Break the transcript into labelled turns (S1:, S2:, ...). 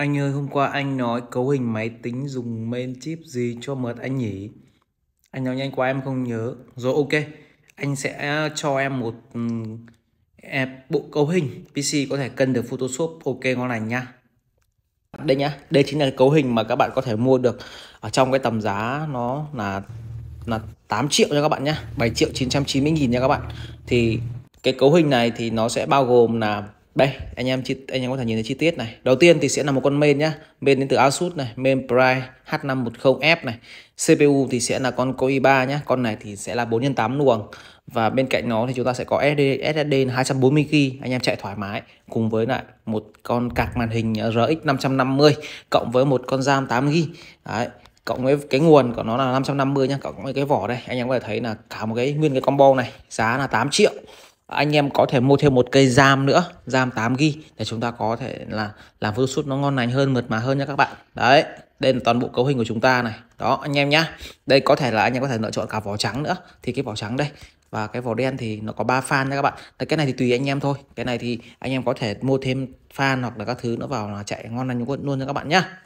S1: Anh ơi hôm qua anh nói cấu hình máy tính dùng main chip gì cho mượt anh nhỉ? Anh nói nhanh quá em không nhớ. Rồi ok, anh sẽ à, cho em một ừ, bộ cấu hình PC có thể cân được Photoshop ok ngon lành nha. Đây nhá, đây chính là cấu hình mà các bạn có thể mua được ở trong cái tầm giá nó là là 8 triệu nha các bạn nhá, 7 triệu 990 nghìn nha các bạn. Thì cái cấu hình này thì nó sẽ bao gồm là đây anh em chi anh em có thể nhìn thấy chi tiết này đầu tiên thì sẽ là một con main nhá main đến từ Asus này main Prime H510F này CPU thì sẽ là con Core i3 nhá con này thì sẽ là 4 x 8 luồng và bên cạnh nó thì chúng ta sẽ có SSD, SSD 240 G anh em chạy thoải mái cùng với lại một con cạc màn hình RX 550 cộng với một con RAM 8 G đấy cộng với cái nguồn của nó là 550 nhá cộng với cái vỏ đây anh em có thể thấy là cả một cái nguyên cái combo này giá là 8 triệu anh em có thể mua thêm một cây RAM nữa RAM 8GB để chúng ta có thể là làm Photoshop nó ngon lành hơn mượt mà hơn nha các bạn đấy đây là toàn bộ cấu hình của chúng ta này đó anh em nhá đây có thể là anh em có thể lựa chọn cả vỏ trắng nữa thì cái vỏ trắng đây và cái vỏ đen thì nó có 3 fan nha các bạn thì cái này thì tùy anh em thôi cái này thì anh em có thể mua thêm fan hoặc là các thứ nữa vào là chạy ngon lành luôn nha các bạn nhá